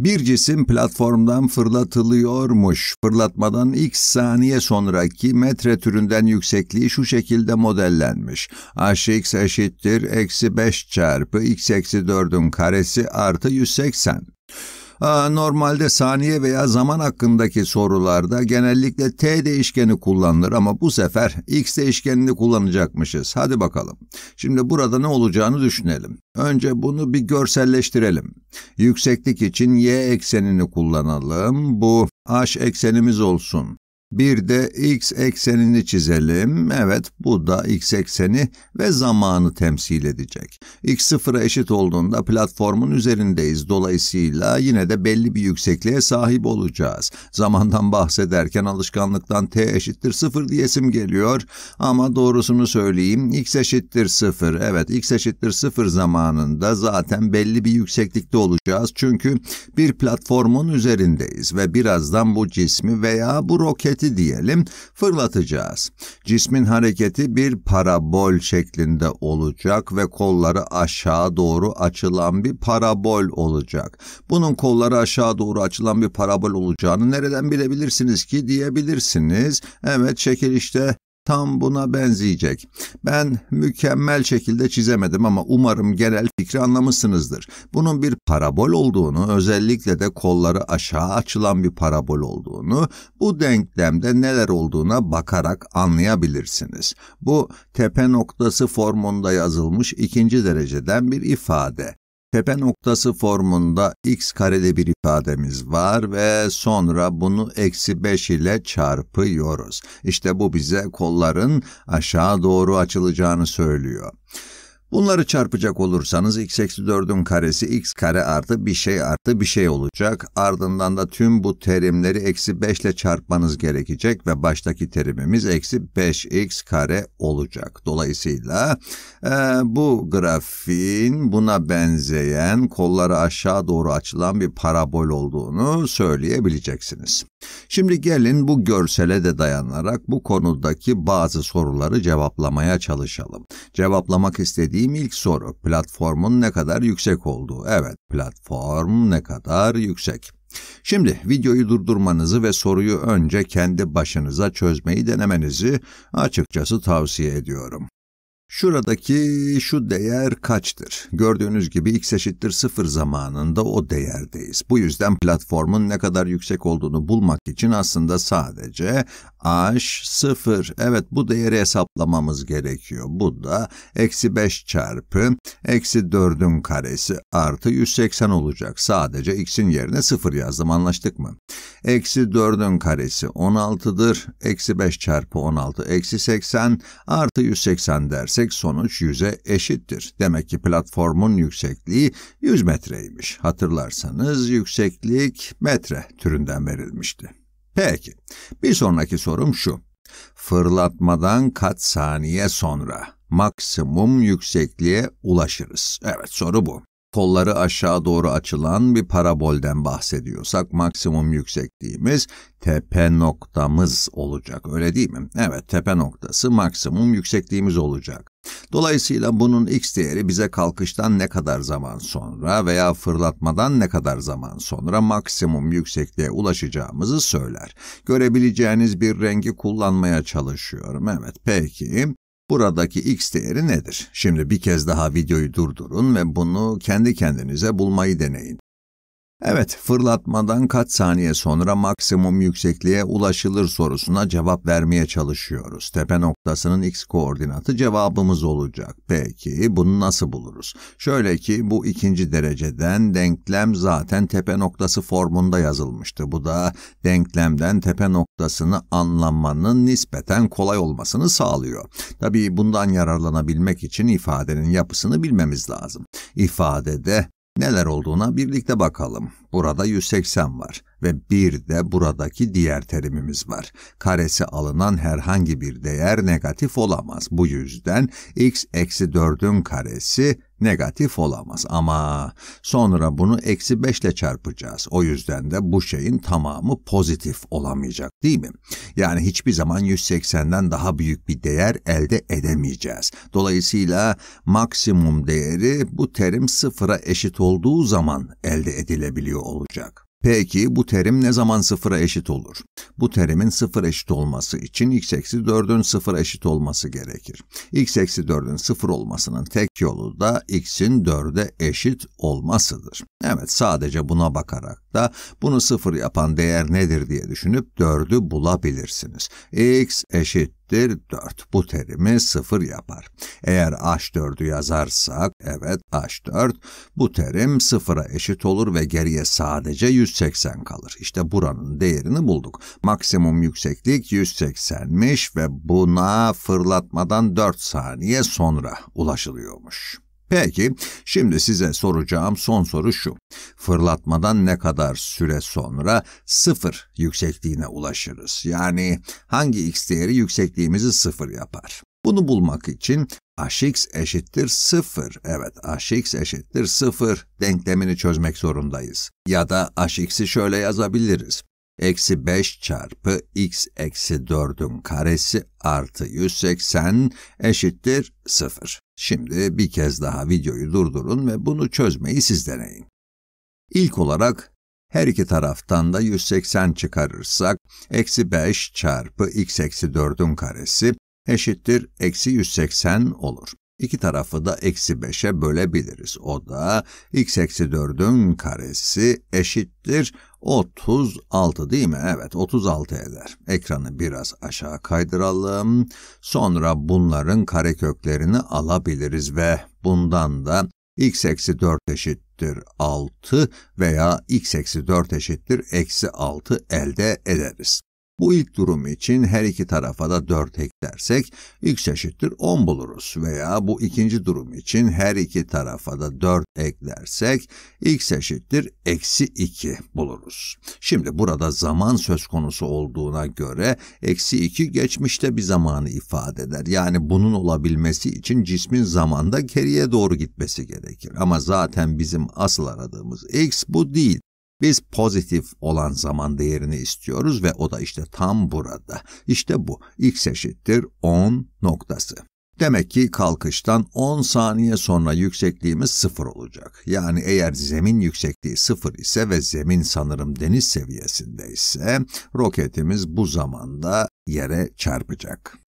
Bir cisim platformdan fırlatılıyormuş. Fırlatmadan x saniye sonraki metre türünden yüksekliği şu şekilde modellenmiş. hx eşittir eksi 5 çarpı x eksi 4'ün karesi artı 180. Ee, normalde saniye veya zaman hakkındaki sorularda genellikle t değişkeni kullanılır ama bu sefer x değişkenini kullanacakmışız. Hadi bakalım. Şimdi burada ne olacağını düşünelim. Önce bunu bir görselleştirelim. Yükseklik için y eksenini kullanalım. Bu h eksenimiz olsun. Bir de x eksenini çizelim. Evet bu da x ekseni ve zamanı temsil edecek. x sıfıra eşit olduğunda platformun üzerindeyiz. Dolayısıyla yine de belli bir yüksekliğe sahip olacağız. Zamandan bahsederken alışkanlıktan t eşittir sıfır diyesim geliyor. Ama doğrusunu söyleyeyim x eşittir sıfır. Evet x eşittir sıfır zamanında zaten belli bir yükseklikte olacağız. Çünkü bir platformun üzerindeyiz ve birazdan bu cismi veya bu roket hareketi diyelim fırlatacağız. Cismin hareketi bir parabol şeklinde olacak ve kolları aşağı doğru açılan bir parabol olacak. Bunun kolları aşağı doğru açılan bir parabol olacağını nereden bilebilirsiniz ki diyebilirsiniz. Evet şekil işte tam buna benzeyecek. Ben mükemmel şekilde çizemedim ama umarım genel fikri anlamışsınızdır. Bunun bir parabol olduğunu, özellikle de kolları aşağı açılan bir parabol olduğunu, bu denklemde neler olduğuna bakarak anlayabilirsiniz. Bu tepe noktası formunda yazılmış ikinci dereceden bir ifade tepe noktası formunda x karede bir ifademiz var ve sonra bunu eksi 5 ile çarpıyoruz. İşte bu bize kolların aşağı doğru açılacağını söylüyor. Bunları çarpacak olursanız x eksi 4'ün karesi x kare artı bir şey artı bir şey olacak. Ardından da tüm bu terimleri eksi 5 ile çarpmanız gerekecek ve baştaki terimimiz eksi 5x kare olacak. Dolayısıyla e, bu grafiğin buna benzeyen kolları aşağı doğru açılan bir parabol olduğunu söyleyebileceksiniz. Şimdi gelin bu görsele de dayanarak bu konudaki bazı soruları cevaplamaya çalışalım. Cevaplamak istediğim Verdiğim ilk soru platformun ne kadar yüksek olduğu. Evet platform ne kadar yüksek. Şimdi videoyu durdurmanızı ve soruyu önce kendi başınıza çözmeyi denemenizi açıkçası tavsiye ediyorum. Şuradaki şu değer kaçtır? Gördüğünüz gibi x eşittir 0 zamanında o değerdeyiz. Bu yüzden platformun ne kadar yüksek olduğunu bulmak için aslında sadece h 0. Evet bu değeri hesaplamamız gerekiyor. Bu da eksi 5 çarpı eksi 4'ün karesi artı 180 olacak. Sadece x'in yerine 0 yazdım anlaştık mı? Eksi 4'ün karesi 16'dır. Eksi 5 çarpı 16 eksi 80 artı 180 derse yüksek sonuç yüze eşittir. Demek ki platformun yüksekliği 100 metreymiş. Hatırlarsanız yükseklik metre türünden verilmişti. Peki, bir sonraki sorum şu. Fırlatmadan kaç saniye sonra maksimum yüksekliğe ulaşırız? Evet, soru bu kolları aşağı doğru açılan bir parabolden bahsediyorsak maksimum yüksekliğimiz tepe noktamız olacak öyle değil mi? Evet tepe noktası maksimum yüksekliğimiz olacak. Dolayısıyla bunun x değeri bize kalkıştan ne kadar zaman sonra veya fırlatmadan ne kadar zaman sonra maksimum yüksekliğe ulaşacağımızı söyler. Görebileceğiniz bir rengi kullanmaya çalışıyorum. Evet peki Buradaki x değeri nedir? Şimdi bir kez daha videoyu durdurun ve bunu kendi kendinize bulmayı deneyin. Evet, fırlatmadan kaç saniye sonra maksimum yüksekliğe ulaşılır sorusuna cevap vermeye çalışıyoruz. Tepe noktasının x koordinatı cevabımız olacak. Peki, bunu nasıl buluruz? Şöyle ki bu ikinci dereceden denklem zaten tepe noktası formunda yazılmıştı. Bu da denklemden tepe noktasını anlamanın nispeten kolay olmasını sağlıyor. Tabii bundan yararlanabilmek için ifadenin yapısını bilmemiz lazım. İfadede Neler olduğuna birlikte bakalım. Burada 180 var ve bir de buradaki diğer terimimiz var. Karesi alınan herhangi bir değer negatif olamaz. Bu yüzden x eksi 4'ün karesi negatif olamaz ama sonra bunu eksi 5 ile çarpacağız. O yüzden de bu şeyin tamamı pozitif olamayacak değil mi? Yani hiçbir zaman 180'den daha büyük bir değer elde edemeyeceğiz. Dolayısıyla maksimum değeri bu terim sıfıra eşit olduğu zaman elde edilebiliyor olacak. Peki bu terim ne zaman sıfıra eşit olur? Bu terimin sıfır eşit olması için x eksi 4'ün sıfır eşit olması gerekir. x eksi 4'ün sıfır olmasının tek yolu da x'in 4'e eşit olmasıdır. Evet sadece buna bakarak da bunu sıfır yapan değer nedir diye düşünüp 4'ü bulabilirsiniz. x eşit eşittir 4. Bu terimi 0 yapar. Eğer H4'ü yazarsak evet H4 bu terim 0'a eşit olur ve geriye sadece 180 kalır. İşte buranın değerini bulduk. Maksimum yükseklik 180'miş ve buna fırlatmadan 4 saniye sonra ulaşılıyormuş. Peki, şimdi size soracağım son soru şu. Fırlatmadan ne kadar süre sonra sıfır yüksekliğine ulaşırız? Yani hangi x değeri yüksekliğimizi sıfır yapar? Bunu bulmak için hx eşittir 0. Evet, hx eşittir 0 denklemini çözmek zorundayız. Ya da hx'i şöyle yazabiliriz eksi 5 çarpı x eksi 4'ün karesi artı 180 eşittir 0. Şimdi bir kez daha videoyu durdurun ve bunu çözmeyi siz deneyin. İlk olarak her iki taraftan da 180 çıkarırsak, eksi 5 çarpı x eksi 4'ün karesi eşittir eksi 180 olur. İki tarafı da eksi beşe bölebiliriz. O da x eksi dördün karesi eşittir 36 değil mi? Evet 36 eder. Ekranı biraz aşağı kaydıralım. Sonra bunların kareköklerini alabiliriz ve bundan da x eksi 4 eşittir 6 veya x eksi 4 eşittir eksi 6 elde ederiz. Bu ilk durum için her iki tarafa da 4 eklersek x eşittir 10 buluruz veya bu ikinci durum için her iki tarafa da 4 eklersek x eşittir eksi 2 buluruz. Şimdi burada zaman söz konusu olduğuna göre eksi 2 geçmişte bir zamanı ifade eder. Yani bunun olabilmesi için cismin zamanda geriye doğru gitmesi gerekir. Ama zaten bizim asıl aradığımız x bu değil. Biz pozitif olan zaman değerini istiyoruz ve o da işte tam burada. İşte bu. X eşittir 10 noktası. Demek ki kalkıştan 10 saniye sonra yüksekliğimiz 0 olacak. Yani eğer zemin yüksekliği 0 ise ve zemin sanırım deniz seviyesinde ise roketimiz bu zamanda yere çarpacak.